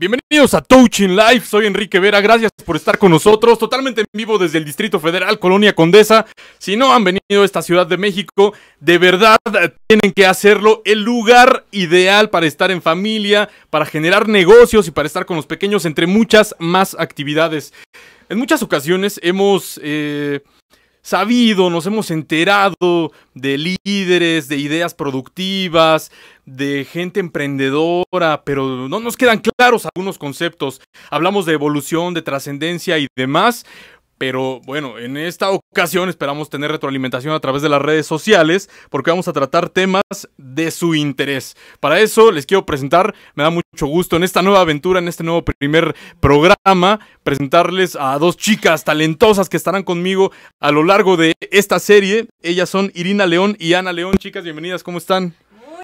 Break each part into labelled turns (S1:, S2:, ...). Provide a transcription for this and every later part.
S1: Bienvenidos a Touching Life, soy Enrique Vera, gracias por estar con nosotros, totalmente en vivo desde el Distrito Federal, Colonia Condesa. Si no han venido a esta Ciudad de México, de verdad eh, tienen que hacerlo, el lugar ideal para estar en familia, para generar negocios y para estar con los pequeños, entre muchas más actividades. En muchas ocasiones hemos... Eh, sabido, nos hemos enterado de líderes, de ideas productivas, de gente emprendedora, pero no nos quedan claros algunos conceptos. Hablamos de evolución, de trascendencia y demás, pero bueno, en esta ocasión esperamos tener retroalimentación a través de las redes sociales porque vamos a tratar temas de su interés. Para eso les quiero presentar, me da mucho gusto en esta nueva aventura, en este nuevo primer programa, presentarles a dos chicas talentosas que estarán conmigo a lo largo de esta serie. Ellas son Irina León y Ana León. Chicas, bienvenidas, ¿cómo están?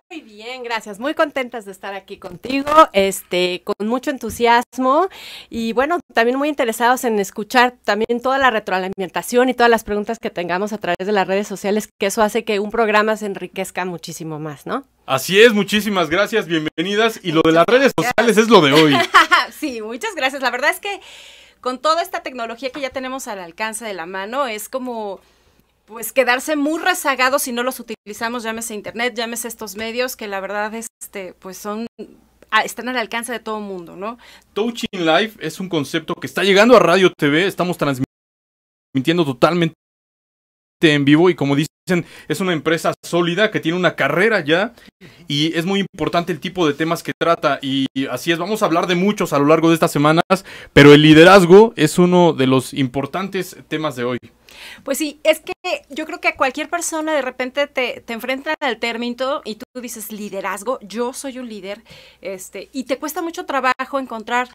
S2: Muy bien, gracias. Muy contentas de estar aquí contigo, este, con mucho entusiasmo y bueno, también muy interesados en escuchar también toda la retroalimentación y todas las preguntas que tengamos a través de las redes sociales, que eso hace que un programa se enriquezca muchísimo más, ¿no?
S1: Así es, muchísimas gracias, bienvenidas. Y lo de las redes sociales es lo de hoy.
S3: sí, muchas gracias. La verdad es que con toda esta tecnología que ya tenemos al alcance de la mano, es como pues quedarse muy rezagados si no los utilizamos, llámese internet, llámese estos medios que la verdad este pues son ah, están al alcance de todo el mundo, ¿no?
S1: Touching Life es un concepto que está llegando a Radio TV, estamos transmitiendo totalmente en vivo y como dicen, es una empresa sólida que tiene una carrera ya y es muy importante el tipo de temas que trata y así es, vamos a hablar de muchos a lo largo de estas semanas, pero el liderazgo es uno de los importantes temas de hoy.
S3: Pues sí, es que yo creo que a cualquier persona de repente te, te enfrentan al término y tú dices liderazgo, yo soy un líder, este, y te cuesta mucho trabajo encontrar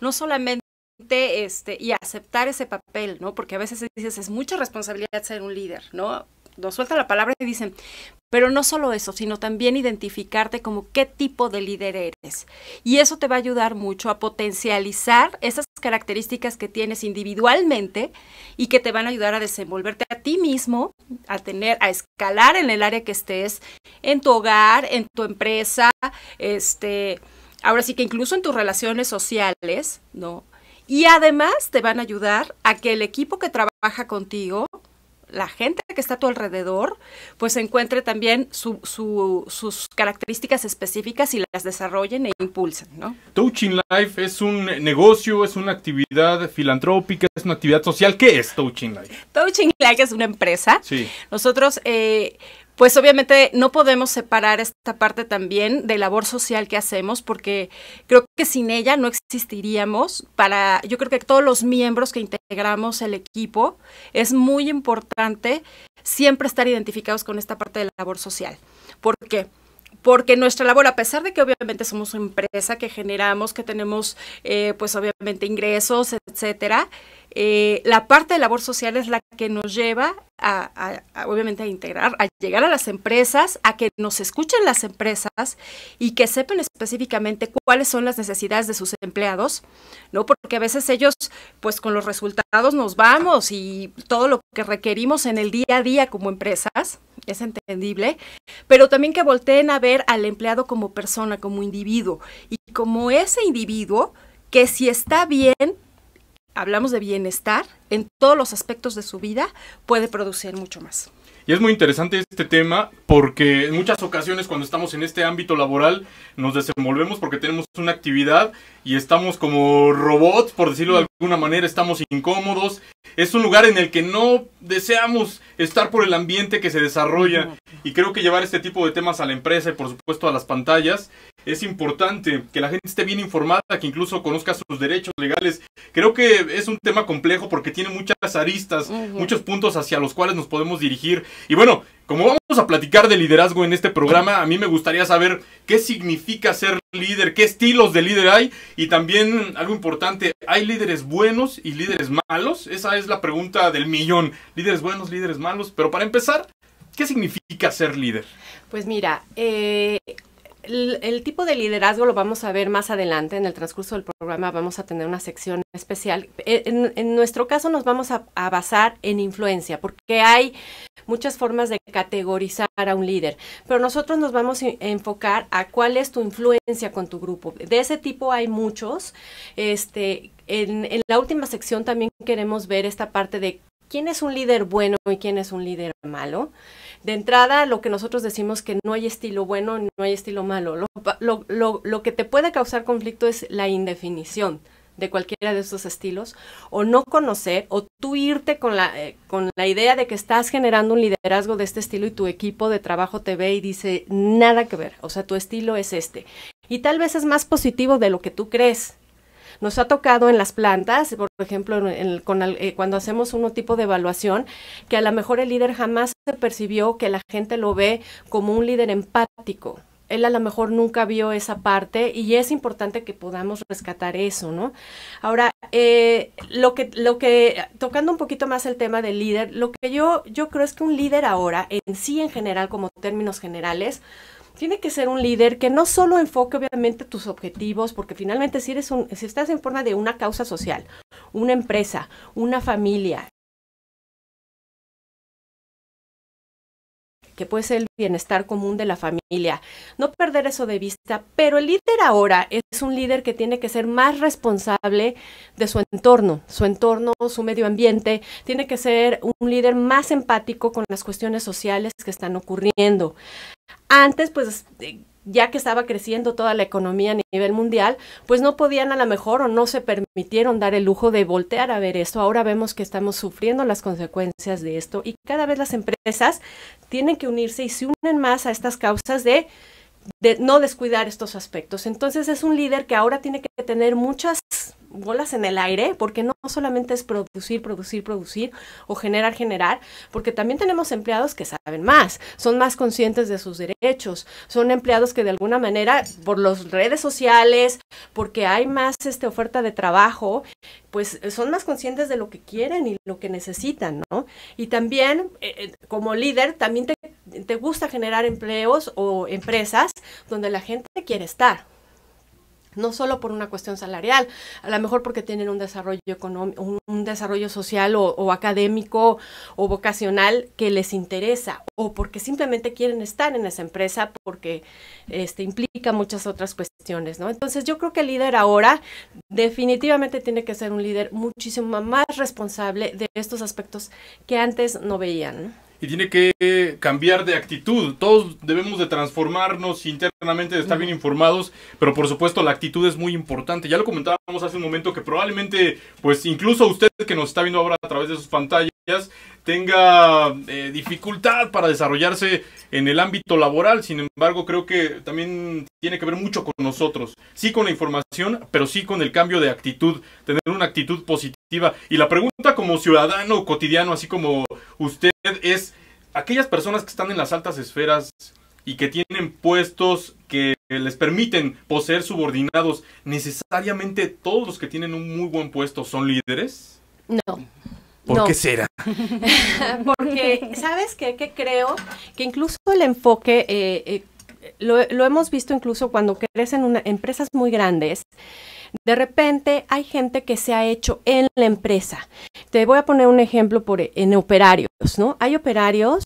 S3: no solamente este, y aceptar ese papel, ¿no? Porque a veces dices, es mucha responsabilidad ser un líder, ¿no? nos suelta la palabra y dicen, pero no solo eso, sino también identificarte como qué tipo de líder eres. Y eso te va a ayudar mucho a potencializar esas características que tienes individualmente y que te van a ayudar a desenvolverte a ti mismo, a tener, a escalar en el área que estés, en tu hogar, en tu empresa, este, ahora sí que incluso en tus relaciones sociales, ¿no? Y además te van a ayudar a que el equipo que trabaja contigo la gente que está a tu alrededor, pues encuentre también sus características específicas y las desarrollen e impulsen, ¿no?
S1: Touching Life es un negocio, es una actividad filantrópica, es una actividad social. ¿Qué es Touching Life?
S3: Touching Life es una empresa. Sí. Nosotros eh, pues obviamente no podemos separar esta parte también de labor social que hacemos, porque creo que sin ella no existiríamos. Para, yo creo que todos los miembros que integramos el equipo es muy importante siempre estar identificados con esta parte de la labor social. ¿Por qué? porque nuestra labor, a pesar de que obviamente somos una empresa que generamos, que tenemos, eh, pues obviamente ingresos, etcétera, eh, la parte de labor social es la que nos lleva a, a, obviamente a integrar, a llegar a las empresas, a que nos escuchen las empresas y que sepan específicamente cuáles son las necesidades de sus empleados, ¿no? Porque a veces ellos, pues con los resultados nos vamos y todo lo que requerimos en el día a día como empresas, es entendible, pero también que volteen a ver al empleado como persona, como individuo y como ese individuo que si está bien hablamos de bienestar, en todos los aspectos de su vida puede producir mucho más.
S1: Y es muy interesante este tema porque en muchas ocasiones cuando estamos en este ámbito laboral nos desenvolvemos porque tenemos una actividad y estamos como robots, por decirlo de alguna manera, estamos incómodos. Es un lugar en el que no deseamos estar por el ambiente que se desarrolla y creo que llevar este tipo de temas a la empresa y por supuesto a las pantallas es importante, que la gente esté bien informada, que incluso conozca sus derechos legales. Creo que es un tema complejo porque tiene muchas aristas, muchos puntos hacia los cuales nos podemos dirigir. Y bueno, como vamos a platicar de liderazgo en este programa, a mí me gustaría saber qué significa ser líder, qué estilos de líder hay y también algo importante, ¿hay líderes buenos y líderes malos? Esa es la pregunta del millón, líderes buenos, líderes malos, pero para empezar, ¿qué significa ser líder?
S2: Pues mira, eh, el, tipo de liderazgo lo vamos a ver más adelante. En el transcurso del programa vamos a tener una sección especial. E, en, nuestro caso nos vamos a, basar en influencia, porque hay muchas formas de categorizar a un líder, pero nosotros nos vamos a enfocar a cuál es tu influencia con tu grupo. De ese tipo hay muchos. Este, en, en la última sección también queremos ver esta parte de quién es un líder bueno y quién es un líder malo de entrada, lo que nosotros decimos que no hay estilo bueno, no hay estilo malo. Lo, que te puede causar conflicto es la indefinición de cualquiera de esos estilos, o no conocer, o tú irte con la, eh, con la idea de que estás generando un liderazgo de este estilo y tu equipo de trabajo te ve y dice, nada que ver, o sea, tu estilo es este. Y tal vez es más positivo de lo que tú crees, nos ha tocado en las plantas, por ejemplo, eh, cuando hacemos un tipo de evaluación, que a lo mejor el líder jamás se percibió que la gente lo ve como un líder empático, él a lo mejor nunca vio esa parte y es importante que podamos rescatar eso, ¿no? Ahora, eh, lo que, lo que, tocando un poquito más el tema del líder, lo que yo, yo creo es que un líder ahora, en sí en general, como términos generales, tiene que ser un líder que no solo enfoque obviamente tus objetivos, porque finalmente si, eres un, si estás en forma de una causa social, una empresa, una familia, que puede ser el bienestar común de la familia. No perder eso de vista, pero el líder ahora es un líder que tiene que ser más responsable de su entorno, su entorno, su medio ambiente, tiene que ser un líder más empático con las cuestiones sociales que están ocurriendo. Antes, pues eh, ya que estaba creciendo toda la economía a nivel mundial, pues no podían a lo mejor o no se permitieron dar el lujo de voltear a ver esto. Ahora vemos que estamos sufriendo las consecuencias de esto y cada vez las empresas tienen que unirse y se unen más a estas causas de de no descuidar estos aspectos. Entonces es un líder que ahora tiene que tener muchas bolas en el aire, porque no solamente es producir, producir, producir o generar, generar, porque también tenemos empleados que saben más, son más conscientes de sus derechos, son empleados que de alguna manera, por las redes sociales, porque hay más este, oferta de trabajo, pues son más conscientes de lo que quieren y lo que necesitan, ¿no? Y también, eh, eh, como líder, también te, te gusta generar empleos o empresas donde la gente quiere estar no solo por una cuestión salarial, a lo mejor porque tienen un desarrollo económico, un, desarrollo social o, o, académico o vocacional que les interesa o porque simplemente quieren estar en esa empresa porque este, implica muchas otras cuestiones, ¿no? Entonces yo creo que el líder ahora definitivamente tiene que ser un líder muchísimo más responsable de estos aspectos que antes no veían. ¿no?
S1: y tiene que cambiar de actitud. Todos debemos de transformarnos internamente, de estar bien informados, pero por supuesto la actitud es muy importante. Ya lo comentábamos hace un momento que probablemente, pues incluso usted que nos está viendo ahora a través de sus pantallas, tenga eh, dificultad para desarrollarse en el ámbito laboral. Sin embargo, creo que también tiene que ver mucho con nosotros. Sí con la información, pero sí con el cambio de actitud, tener una actitud positiva. Y la pregunta como ciudadano cotidiano, así como usted es aquellas personas que están en las altas esferas y que tienen puestos que les permiten poseer subordinados, ¿necesariamente todos los que tienen un muy buen puesto son líderes? No. ¿Por qué será?
S2: Porque, ¿sabes qué? Que creo que incluso el enfoque, eh, eh, lo, hemos visto incluso cuando crecen empresas muy grandes, de repente hay gente que se ha hecho en la empresa. Te voy a poner un ejemplo por, en operarios, ¿no? Hay operarios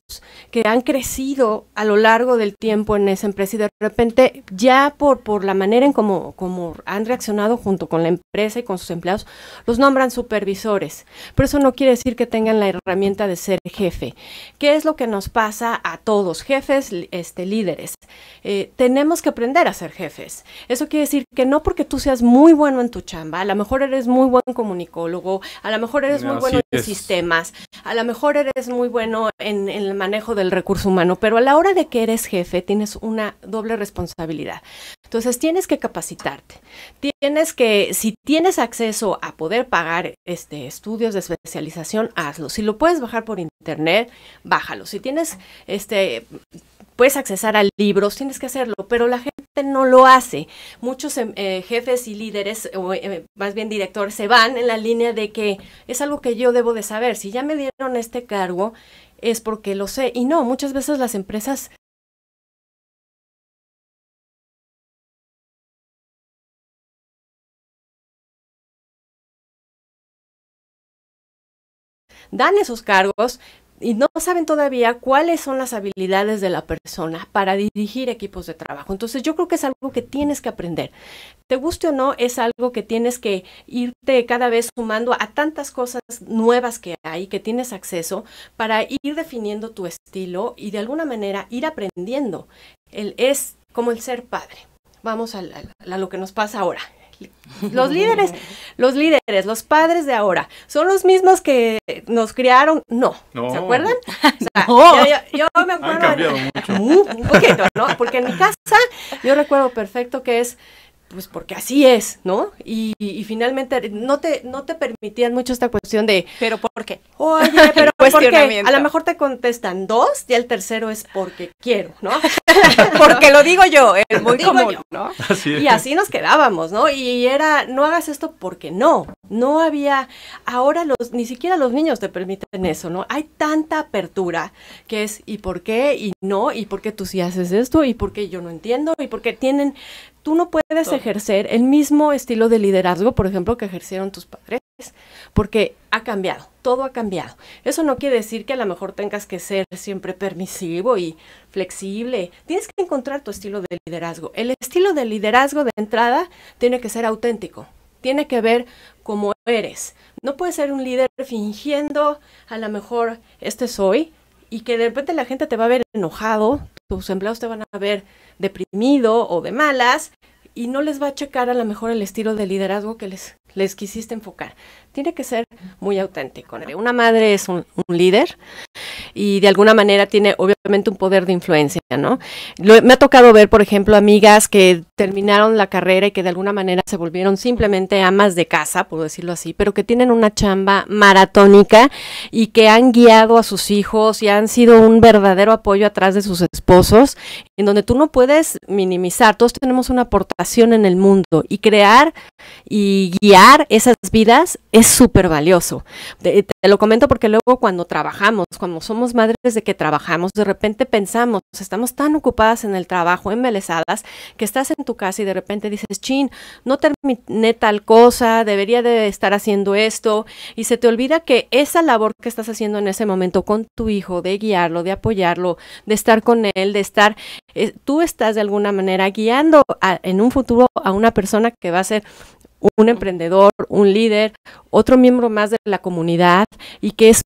S2: que han crecido a lo largo del tiempo en esa empresa y de repente ya por, por la manera en cómo como han reaccionado junto con la empresa y con sus empleados, los nombran supervisores. Pero eso no quiere decir que tengan la herramienta de ser jefe. ¿Qué es lo que nos pasa a todos, jefes, este, líderes? Eh, tenemos que aprender a ser jefes. Eso quiere decir que no porque tú seas muy bueno en tu chamba, a lo mejor eres muy buen comunicólogo, a lo mejor eres muy bueno en sistemas, a lo mejor eres muy bueno en, el manejo del recurso humano, pero a la hora de que eres jefe tienes una doble responsabilidad. Entonces tienes que capacitarte, tienes que, si tienes acceso a poder pagar este, estudios de especialización, hazlo. Si lo puedes bajar por internet, bájalo. Si tienes este puedes accesar a libros, tienes que hacerlo, pero la gente no lo hace. Muchos em, eh, jefes y líderes, o eh, más bien directores, se van en la línea de que es algo que yo debo de saber. Si ya me dieron este cargo, es porque lo sé. Y no, muchas
S1: veces las empresas dan esos cargos, y no saben todavía cuáles son
S2: las habilidades de la persona para dirigir equipos de trabajo. Entonces yo creo que es algo que tienes que aprender. Te guste o no, es algo que tienes que irte cada vez sumando a tantas cosas nuevas que hay, que tienes acceso, para ir definiendo tu estilo y de alguna manera ir aprendiendo. El, es como el ser padre. Vamos a, a lo que nos pasa ahora. Los líderes, los líderes, los padres de ahora, ¿son los mismos que nos criaron? No. ¿Se acuerdan? no. yo, me acuerdo. cambiado mucho. un poquito, ¿no? Porque en mi casa yo recuerdo perfecto que es pues porque así es, ¿no? Y, finalmente no te, no te permitían mucho esta cuestión de... Pero ¿por qué? Oye, pero ¿por A lo mejor te contestan dos y el tercero es porque quiero, ¿no?
S3: porque lo digo yo, es eh, muy digo yo. ¿no?
S1: y
S2: así nos quedábamos, ¿no? Y era, no hagas esto porque no, no había... Ahora los, ni siquiera los niños te permiten eso, ¿no? Hay tanta apertura que es ¿y por qué? ¿y no? ¿y por qué tú sí haces esto? ¿y por qué yo no entiendo? ¿y por qué tienen tú no puedes ejercer el mismo estilo de liderazgo, por ejemplo, que ejercieron tus padres, porque ha cambiado, todo ha cambiado. Eso no quiere decir que a lo mejor tengas que ser siempre permisivo y flexible. Tienes que encontrar tu estilo de liderazgo. El estilo de liderazgo de entrada tiene que ser auténtico, tiene que ver cómo eres. No puedes ser un líder fingiendo, a lo mejor este soy, y que de repente la gente te va a ver enojado, sus empleados te van a ver deprimido o de malas y no les va a checar a lo mejor el estilo de liderazgo que les, les quisiste enfocar. Tiene que ser muy auténtico. Una madre es un líder y de alguna manera tiene obviamente un poder de influencia, ¿no? me ha tocado ver, por ejemplo, amigas que terminaron la carrera y que de alguna manera se volvieron simplemente amas de casa, por decirlo así, pero que tienen una chamba maratónica y que han guiado a sus hijos y han sido un verdadero apoyo atrás de sus esposos, en donde tú no puedes minimizar, todos tenemos una aportación en el mundo y crear y guiar esas vidas es súper valioso. Te lo comento porque luego cuando trabajamos, cuando somos madres de que trabajamos, de repente pensamos, estamos tan ocupadas en el trabajo, embelesadas, que estás en tu casa y de repente dices, chin, no terminé tal cosa, debería de estar haciendo esto, y se te olvida que esa labor que estás haciendo en ese momento con tu hijo, de guiarlo, de apoyarlo, de estar con él, de estar, eh, tú estás de alguna manera guiando en un futuro a una persona que va a ser un emprendedor, un líder, otro miembro más de la comunidad y que es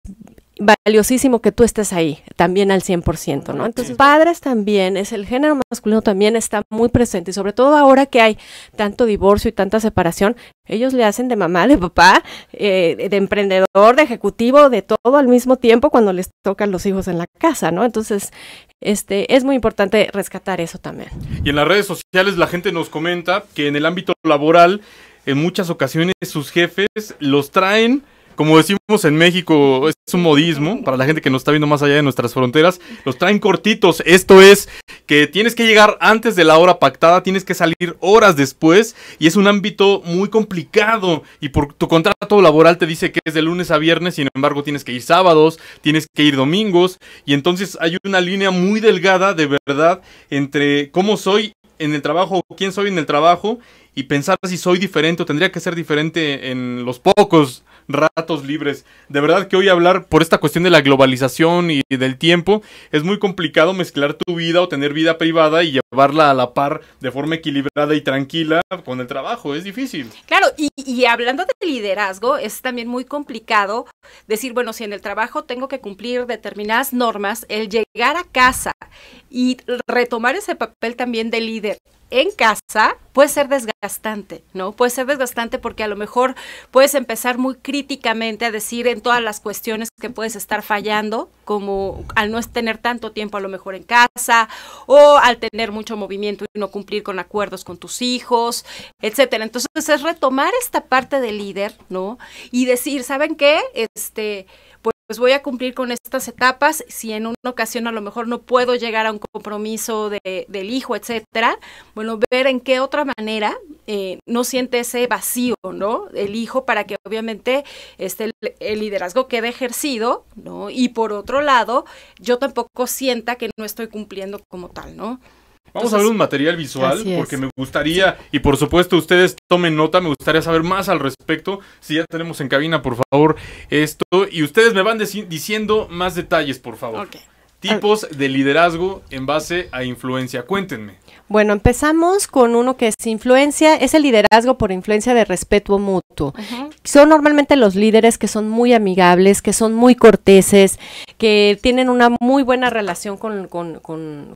S2: valiosísimo que tú estés ahí, también al 100%, ¿no? Entonces, padres también, es el género masculino también está muy presente y sobre todo ahora que hay tanto divorcio y tanta separación, ellos le hacen de mamá, de papá, eh, de emprendedor, de ejecutivo, de todo al mismo tiempo cuando les tocan los hijos en la casa, ¿no? Entonces, este, es muy importante rescatar eso también.
S1: Y en las redes sociales la gente nos comenta que en el ámbito laboral en muchas ocasiones sus jefes los traen, como decimos en México, es un modismo para la gente que nos está viendo más allá de nuestras fronteras, los traen cortitos. Esto es que tienes que llegar antes de la hora pactada, tienes que salir horas después y es un ámbito muy complicado y por tu contrato laboral te dice que es de lunes a viernes, sin embargo tienes que ir sábados, tienes que ir domingos y entonces hay una línea muy delgada de verdad entre cómo soy en el trabajo, quién soy en el trabajo y pensar si soy diferente o tendría que ser diferente en los pocos ratos libres. De verdad que hoy hablar por esta cuestión de la globalización y del tiempo es muy complicado mezclar tu vida o tener vida privada y llevarla a la par de forma equilibrada y tranquila con el trabajo. Es difícil.
S3: Claro, y, y hablando de liderazgo, es también muy complicado decir, bueno, si en el trabajo tengo que cumplir determinadas normas, el llegar a casa y retomar ese papel también de líder en casa puede ser desgastante, ¿no? Puede ser desgastante porque a lo mejor puedes empezar muy críticamente a decir en todas las cuestiones que puedes estar fallando, como al no tener tanto tiempo a lo mejor en casa o al tener mucho movimiento y no cumplir con acuerdos con tus hijos, etcétera. Entonces es retomar esta parte de líder, ¿no? Y decir, ¿saben qué? Este, pues voy a cumplir con estas etapas, si en una ocasión a lo mejor no puedo llegar a un compromiso del hijo, etcétera, bueno, ver en qué otra manera eh, no siente ese vacío, ¿no? El hijo para que obviamente esté el, el, liderazgo quede ejercido, ¿no? Y por otro lado, yo tampoco sienta que no estoy cumpliendo como tal, ¿no? Vamos a ver un material visual porque
S1: me gustaría, y por supuesto ustedes tomen nota, me gustaría saber más al respecto. Si ya tenemos en cabina, por favor, esto. Y ustedes me van diciendo más detalles, por favor. Tipos de liderazgo en base a influencia. Cuéntenme.
S2: Bueno, empezamos con uno que es influencia, es el liderazgo por influencia de respeto mutuo. Son normalmente los líderes que son muy amigables, que son muy corteses, que tienen una muy buena relación con,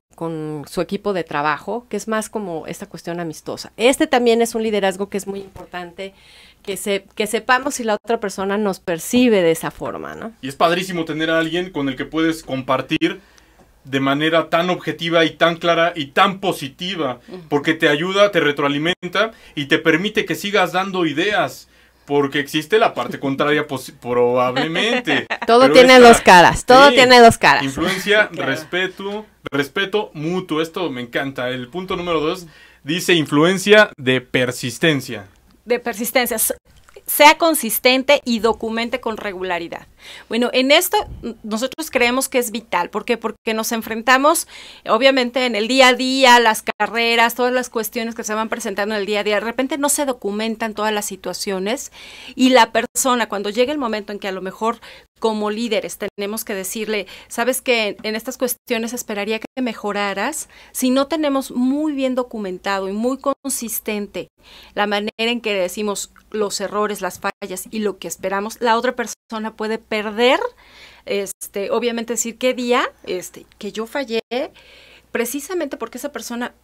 S2: su equipo de trabajo, que es más como esta cuestión amistosa. Este también es un liderazgo que es muy importante. Que, se, que sepamos si la otra persona nos percibe de esa forma, ¿no?
S1: Y es padrísimo tener a alguien con el que puedes compartir de manera tan objetiva y tan clara y tan positiva, porque te ayuda, te retroalimenta y te permite que sigas dando ideas porque existe la parte contraria probablemente. Todo tiene dos caras, todo tiene dos caras. Influencia, respeto, respeto mutuo, esto me encanta. El punto número dos dice influencia de persistencia.
S3: De persistencia, sea consistente y documente con regularidad. Bueno, en esto nosotros creemos que es vital. ¿Por Porque nos enfrentamos, obviamente, en el día a día, las carreras, todas las cuestiones que se van presentando en el día a día. De repente no se documentan todas las situaciones y la persona, cuando llega el momento en que a lo mejor como líderes tenemos que decirle, sabes que en estas cuestiones esperaría que mejoraras si no tenemos muy bien documentado y muy consistente la manera en que decimos los errores, las fallas y lo que esperamos, la otra persona puede perder, este, obviamente decir qué día, este, que yo fallé, precisamente porque esa persona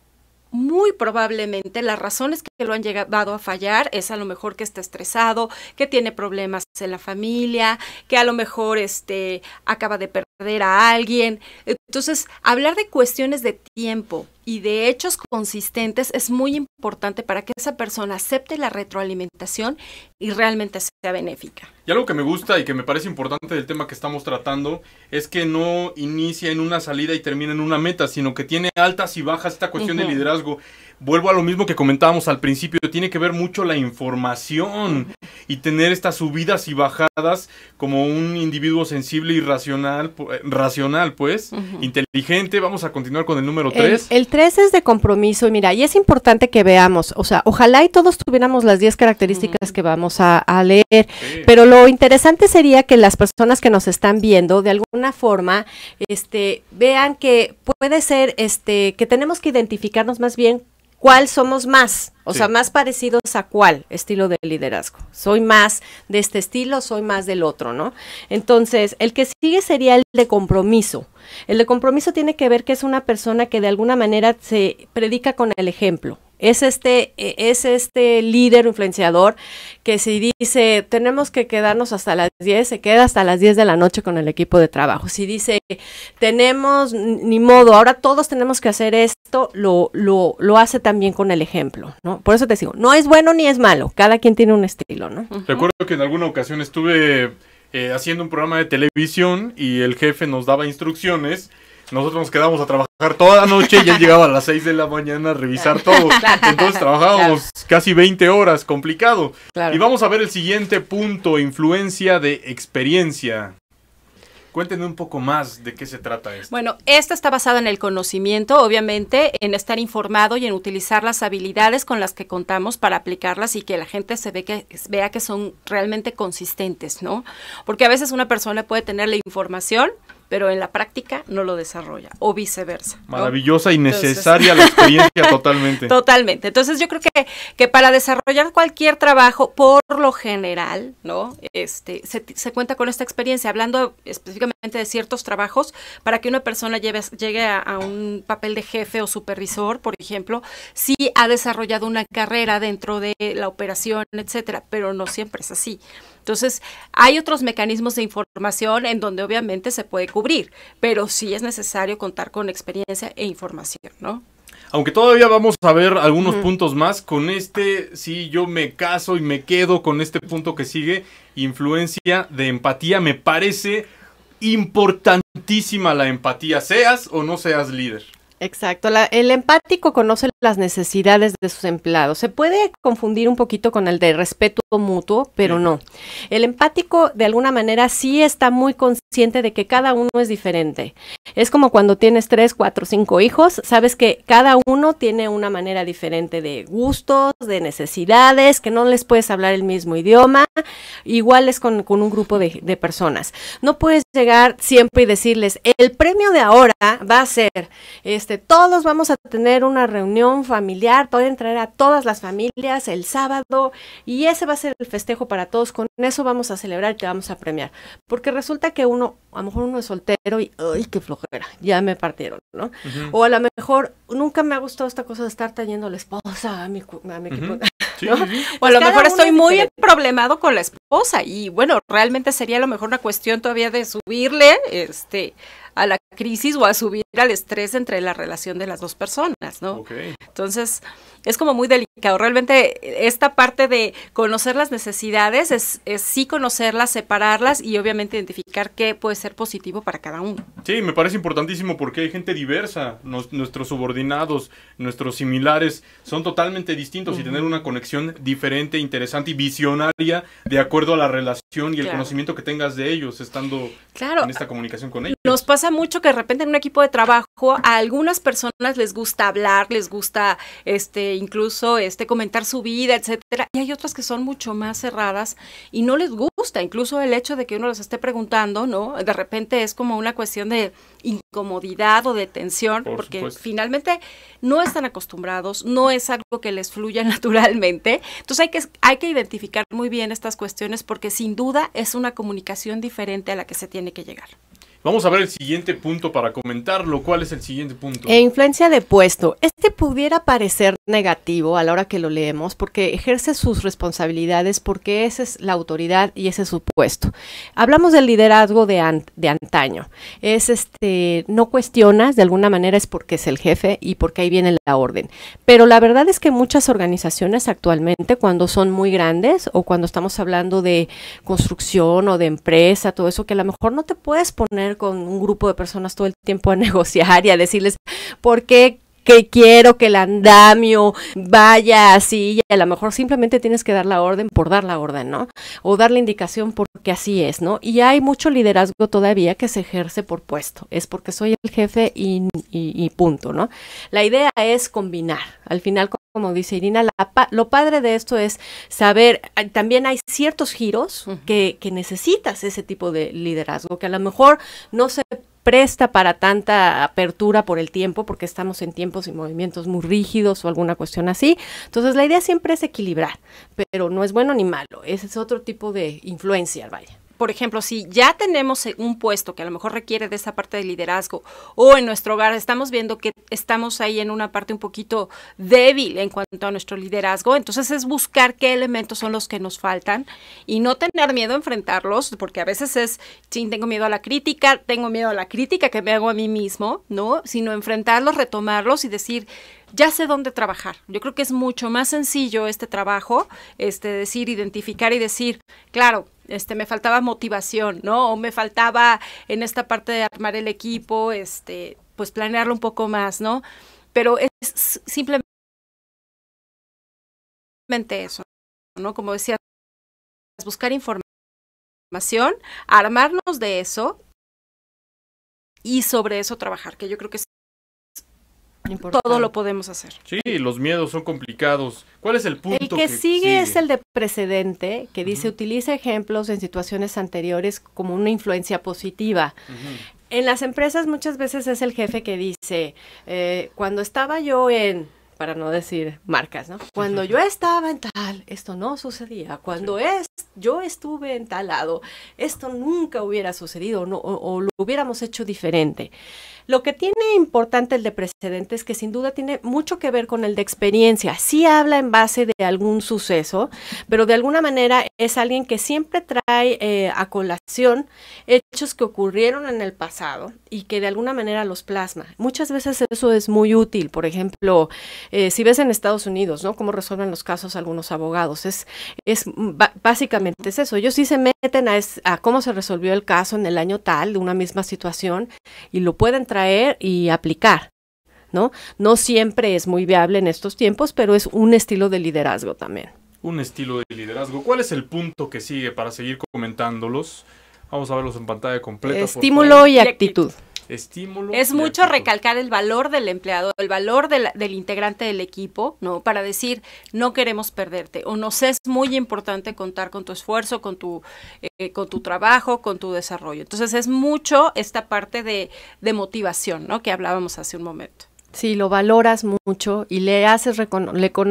S3: muy probablemente las razones que que lo han llegado a fallar es a lo mejor que está estresado, que tiene problemas en la familia, que a lo mejor este, acaba de perder a alguien. Entonces, hablar de cuestiones de tiempo y de hechos consistentes es muy importante para que esa persona acepte la retroalimentación y realmente sea benéfica.
S1: Y algo que me gusta y que me parece importante del tema que estamos tratando es que no inicia en una salida y termina en una meta, sino que tiene altas y bajas esta cuestión de liderazgo. Vuelvo a lo mismo que comentábamos al principio, tiene que ver mucho la información y tener estas subidas y bajadas como un individuo sensible y racional, eh, racional pues, inteligente. Vamos a continuar con el número 3.
S2: El 3 es de compromiso, mira, y es importante que veamos, o sea, ojalá y todos tuviéramos las 10 características que vamos a, leer, pero lo interesante sería que las personas que nos están viendo, de alguna forma, este, vean que puede ser este, que tenemos que identificarnos más bien ¿Cuál somos más? O sea, más parecidos a cuál estilo de liderazgo. Soy más de este estilo, soy más del otro, ¿no? Entonces, el que sigue sería el de compromiso. El de compromiso tiene que ver que es una persona que de alguna manera se predica con el ejemplo. Es este, e, es este líder influenciador que si dice, tenemos que quedarnos hasta las 10, se queda hasta las 10 de la noche con el equipo de trabajo. Si dice, tenemos, ni modo, ahora todos tenemos que hacer esto, lo, lo, lo hace también con el ejemplo, ¿no? Por eso te digo, no es bueno ni es malo, cada quien tiene un estilo, ¿no?
S1: Recuerdo que en alguna ocasión estuve eh, haciendo un programa de televisión y el jefe nos daba instrucciones nosotros nos quedamos a trabajar toda la noche y él llegaba a las 6 de la mañana a revisar todo. Entonces trabajábamos casi 20 horas, complicado. Y vamos a ver el siguiente punto, influencia de experiencia. Cuéntenme un poco más de qué se trata esto. Bueno,
S3: esta está basada en el conocimiento, obviamente, en estar informado y en utilizar las habilidades con las que contamos para aplicarlas y que la gente se vea que son realmente consistentes, ¿no? Porque a veces una persona puede tener la información, pero en la práctica no lo desarrolla o viceversa. Maravillosa
S1: y necesaria la experiencia totalmente.
S3: Totalmente. Entonces yo creo que, que para desarrollar cualquier trabajo, por lo general, ¿no? Este, se, cuenta con esta experiencia, hablando específicamente de ciertos trabajos, para que una persona llegue a, a, un papel de jefe o supervisor, por ejemplo, sí ha desarrollado una carrera dentro de la operación, etcétera, pero no siempre es así. Entonces, hay otros mecanismos de información en donde obviamente se puede cubrir, pero sí es necesario contar con experiencia e información, ¿no?
S1: Aunque todavía vamos a ver algunos puntos más, con este sí yo me caso y me quedo con este punto que sigue, influencia de empatía, me parece importantísima la empatía, seas o no seas líder.
S2: Exacto, el empático conoce las necesidades de sus empleados. Se puede confundir un poquito con el de respeto mutuo, pero no. El empático de alguna manera sí está muy consciente de que cada uno es diferente. Es como cuando tienes tres, cuatro, cinco hijos, sabes que cada uno tiene una manera diferente de gustos, de necesidades, que no les puedes hablar el mismo idioma, igual con, con un grupo de, de personas. No puedes llegar siempre y decirles, el premio de ahora va a ser... Este, este, todos vamos a tener una reunión familiar, pueden traer a todas las familias el sábado y ese va a ser el festejo para todos, con eso vamos a celebrar y te vamos a premiar. Porque resulta que uno, a lo mejor uno es soltero y, ay, qué flojera, ya me partieron, ¿no? O a lo mejor nunca me ha gustado esta cosa de estar trayendo a la esposa a mi, a mi equipo. ¿no? O a lo pues mejor estoy
S3: muy problemado con la esposa y bueno, realmente sería a lo mejor una cuestión todavía de subirle este a la crisis o a subir al estrés entre la relación de las dos personas, ¿no? Entonces, es como muy delicado. Realmente esta parte de conocer las necesidades es, sí conocerlas, separarlas y obviamente identificar qué puede ser positivo para cada uno.
S1: Sí, me parece importantísimo porque hay gente diversa, nuestros subordinados, nuestros similares son totalmente distintos y tener una conexión diferente, interesante y visionaria de acuerdo a la relación y el conocimiento que tengas de ellos estando en esta comunicación con ellos.
S3: Nos pasa mucho que de repente en un equipo de trabajo a algunas personas les gusta hablar, les gusta este incluso este comentar su vida, etcétera, y hay otras que son mucho más cerradas y no les gusta, incluso el hecho de que uno les esté preguntando, ¿no? De repente es como una cuestión de incomodidad o de tensión, porque finalmente no están acostumbrados, no es algo que les fluya naturalmente. Entonces hay que, hay que identificar muy bien estas cuestiones porque sin duda es una comunicación diferente a la que se tiene que llegar.
S1: Vamos a ver el siguiente punto para comentarlo. ¿Cuál es el siguiente punto? E
S2: influencia de puesto. Este pudiera parecer negativo a la hora que lo leemos porque ejerce sus responsabilidades porque esa es la autoridad y ese es su puesto. Hablamos del liderazgo de, de antaño. Es este, no cuestionas, de alguna manera es porque es el jefe y porque ahí viene la orden. Pero la verdad es que muchas organizaciones actualmente, cuando son muy grandes o cuando estamos hablando de construcción o de empresa, todo eso, que a lo mejor no te puedes poner con un grupo de personas todo el tiempo a negociar y a decirles por qué que quiero que el andamio vaya así, y a lo mejor simplemente tienes que dar la orden por dar la orden, ¿no? O dar la indicación porque así es, ¿no? Y hay mucho liderazgo todavía que se ejerce por puesto, es porque soy el jefe y, y, punto, ¿no? La idea es combinar, al final como dice Irina, lo padre de esto es saber, ah, también hay ciertos giros que, que necesitas ese tipo de liderazgo, que a lo mejor no se presta para tanta apertura por el tiempo, porque estamos en tiempos y movimientos muy rígidos o alguna cuestión así. Entonces, la idea siempre
S3: es equilibrar, pero no es bueno ni malo. Ese
S2: es otro tipo de influencia, vaya
S3: por ejemplo, si ya tenemos eh, un puesto que a lo mejor requiere de esa parte de liderazgo o en nuestro hogar estamos viendo que estamos ahí en una parte un poquito débil en cuanto a nuestro liderazgo, entonces es buscar qué elementos son los que nos faltan y no tener miedo a enfrentarlos, porque a veces es, sí, tengo miedo a la crítica, tengo miedo a la crítica que me hago a mí mismo, ¿no? Sino enfrentarlos, retomarlos y decir, ya sé dónde trabajar. Yo creo que es mucho más sencillo este trabajo, este decir, identificar y decir, claro, este, me faltaba motivación, ¿no? O me faltaba en esta parte de armar el equipo, este, pues planearlo un poco más, ¿no? Pero es simplemente eso, ¿no? Como decía buscar información, armarnos de eso y sobre eso trabajar, que yo creo que es todo lo podemos hacer.
S1: Sí, los miedos son complicados. ¿Cuál es el punto? El que, sigue, es el
S2: de precedente, que dice utiliza ejemplos en situaciones anteriores como una influencia positiva. En las empresas muchas veces es el jefe que dice, eh, cuando estaba yo en para no decir marcas, ¿no? Cuando yo estaba en tal, esto no sucedía. Cuando es, yo estuve en tal lado, esto nunca hubiera sucedido o lo hubiéramos hecho diferente. Lo que tiene importante el de precedentes es que sin duda tiene mucho que ver con el de experiencia. Sí habla en base de algún suceso, pero de alguna manera es alguien que siempre trae eh, a colación hechos que ocurrieron en el pasado y que de alguna manera los plasma. Muchas veces eso es muy útil. Por ejemplo, eh, si ves en Estados Unidos, ¿no? Cómo resuelven los casos algunos abogados. Es, básicamente es eso. Ellos sí se meten a, a cómo se resolvió el caso en el año tal de una misma situación y lo pueden traer y aplicar. ¿no? no siempre es muy viable en estos tiempos, pero es un estilo de liderazgo también.
S1: Un estilo de liderazgo. ¿Cuál es el punto que sigue para seguir comentándolos? Vamos a verlos en pantalla completa. Estímulo y actitud estímulo.
S3: Es mucho recalcar el valor del empleado, el valor del, integrante del equipo, ¿no? Para decir, no queremos perderte o nos es muy importante contar con tu esfuerzo, con tu, eh, con tu trabajo, con tu desarrollo. Entonces es mucho esta parte de, de motivación, ¿no? Que hablábamos hace un momento.
S2: Sí, lo valoras mucho y le haces le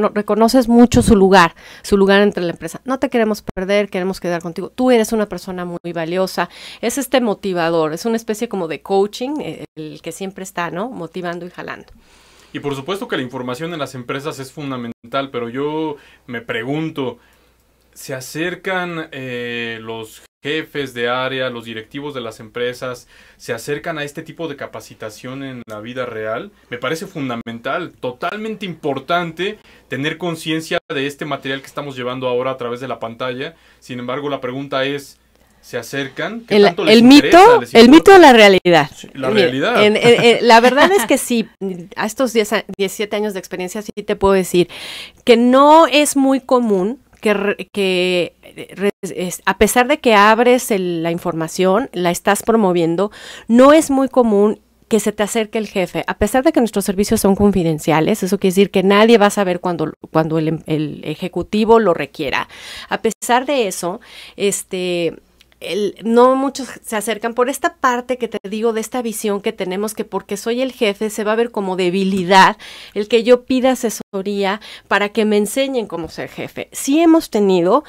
S2: reconoces mucho su lugar, su lugar entre la empresa. No te queremos perder, queremos quedar contigo. Tú eres una persona muy valiosa. Es este motivador, es una especie como de coaching, eh, el, que siempre está, ¿no? Motivando y jalando.
S1: Y por supuesto que la información en las empresas es fundamental, pero yo me pregunto, ¿se acercan eh, los jefes de área, los directivos de las empresas, se acercan a este tipo de capacitación en la vida real, me parece fundamental, totalmente importante tener conciencia de este material que estamos llevando ahora a través de la pantalla. Sin embargo, la pregunta es, se acercan. el, mito, el
S2: mito o la realidad. La realidad. la verdad es que sí, a estos 17 años de experiencia sí te puedo decir que no es muy común que, a pesar de que abres la información, la estás promoviendo, no es muy común que se te acerque el jefe. A pesar de que nuestros servicios son confidenciales, eso quiere decir que nadie va a saber cuando, cuando el, em, ejecutivo lo requiera. A pesar de eso, este, no muchos se acercan por esta parte que te digo de esta visión que tenemos que porque soy el jefe se va a ver como debilidad el que yo pida asesoría para que me enseñen cómo ser jefe. Sí hemos tenido,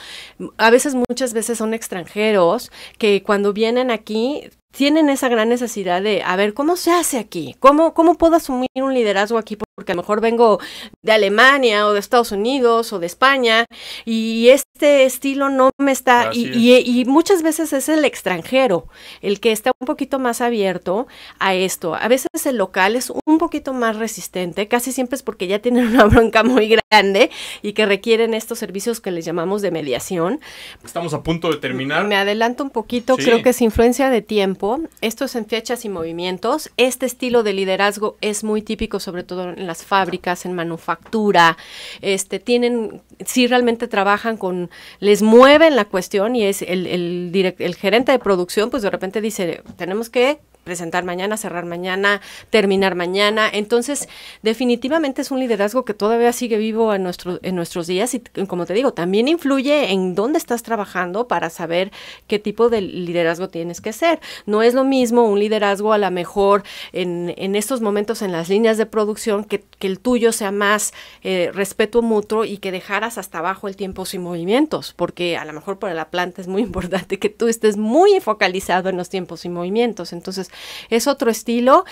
S2: a veces muchas veces son extranjeros que cuando vienen aquí tienen esa gran necesidad de, a ver, ¿cómo se hace aquí? ¿Cómo, ¿Cómo puedo asumir un liderazgo aquí? Porque a lo mejor vengo de Alemania o de Estados Unidos o de España y este estilo no me está... Y, y, muchas veces es el extranjero el que está un poquito más abierto a esto. A veces el local es un un poquito más resistente, casi siempre es porque ya tienen una bronca muy grande y que requieren estos servicios que les llamamos de mediación.
S1: Estamos a punto de terminar. Me
S2: adelanto un poquito, creo que es influencia de tiempo. Esto es en fechas y movimientos. Este estilo de liderazgo es muy típico, sobre todo en las fábricas, en manufactura. Este, tienen, si realmente trabajan con, les mueven la cuestión y es el, el, el gerente de producción, pues de repente dice, tenemos que presentar mañana, cerrar mañana, terminar mañana. Entonces, definitivamente es un liderazgo que todavía sigue vivo en, nuestro, en nuestros días y, como te digo, también influye en dónde estás trabajando para saber qué tipo de liderazgo tienes que ser. No es lo mismo un liderazgo a lo mejor en, estos momentos en las líneas de producción que, el tuyo sea más eh, respeto mutuo y que dejaras hasta abajo el tiempo sin movimientos, porque a lo mejor para la planta es muy importante que tú estés muy focalizado en los tiempos y movimientos. Entonces, es otro estilo.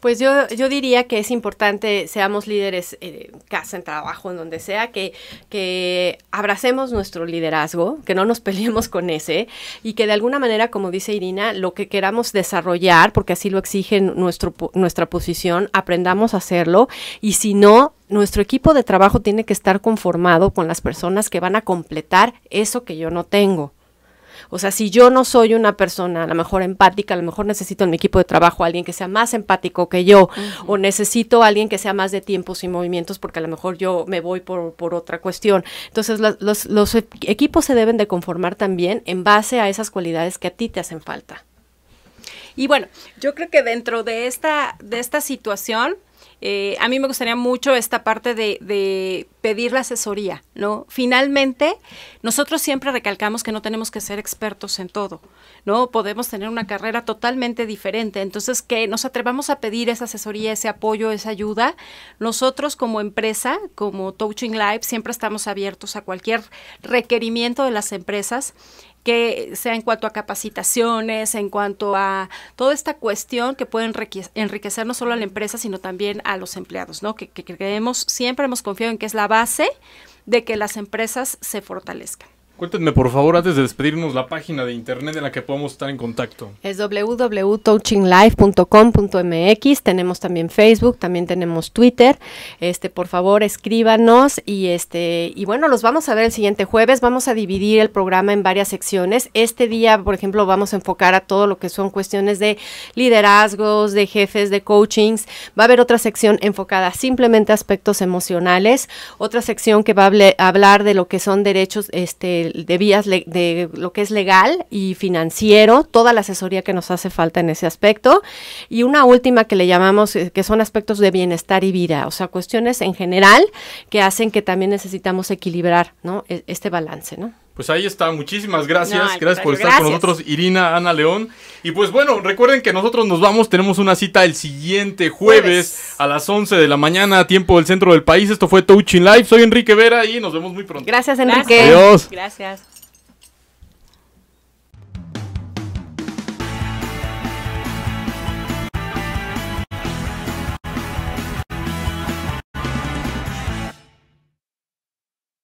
S2: Pues yo, diría que es importante, seamos líderes en eh, casa, en trabajo, en donde sea, que, abracemos nuestro liderazgo, que no nos peleemos con ese y que de alguna manera, como dice Irina, lo que queramos desarrollar, porque así lo exige nuestro, nuestra posición, aprendamos a hacerlo y si no, nuestro equipo de trabajo tiene que estar conformado con las personas que van a completar eso que yo no tengo. O sea, si yo no soy una persona a lo mejor empática, a lo mejor necesito en mi equipo de trabajo a alguien que sea más empático que yo, o necesito a alguien que sea más de tiempos y movimientos, porque a lo mejor yo me voy por, otra cuestión. Entonces, los, los e, equipos se deben de conformar también en base a esas cualidades que a ti te hacen falta.
S3: Y bueno, yo creo que dentro de esta, de esta situación, eh, a mí me gustaría mucho esta parte de, de, pedir la asesoría, ¿no? Finalmente, nosotros siempre recalcamos que no tenemos que ser expertos en todo, ¿no? Podemos tener una carrera totalmente diferente, entonces que nos atrevamos a pedir esa asesoría, ese apoyo, esa ayuda. Nosotros como empresa, como Touching Live, siempre estamos abiertos a cualquier requerimiento de las empresas que sea en cuanto a capacitaciones, en cuanto a toda esta cuestión que pueden enriquecer no solo a la empresa, sino también a los empleados, ¿no? Que, que creemos, siempre hemos confiado en que es la base de que las empresas se fortalezcan.
S1: Cuéntenme por favor antes de despedirnos la página de internet en la que podemos estar en contacto.
S2: Es www.touchinglife.com.mx, tenemos también Facebook, también tenemos Twitter. Este, por favor, escríbanos y este y bueno, los vamos a ver el siguiente jueves, vamos a dividir el programa en varias secciones. Este día, por ejemplo, vamos a enfocar a todo lo que son cuestiones de liderazgos, de jefes, de coachings. Va a haber otra sección enfocada simplemente a aspectos emocionales, otra sección que va a hablar de lo que son derechos este de, vías de lo que es legal y financiero, toda la asesoría que nos hace falta en ese aspecto. Y una última que le llamamos, eh, que son aspectos de bienestar y vida, o sea, cuestiones en general que hacen que también necesitamos equilibrar ¿no? E, este balance. ¿no?
S1: Pues ahí está, muchísimas gracias. gracias por estar con nosotros, Irina, Ana León. Y pues bueno, recuerden que nosotros nos vamos, tenemos una cita el siguiente jueves, a las 11 de la mañana, tiempo del centro del país. Esto fue Touching Live, soy Enrique Vera y nos vemos muy pronto. Gracias, Enrique. Gracias. Adiós.
S3: Gracias.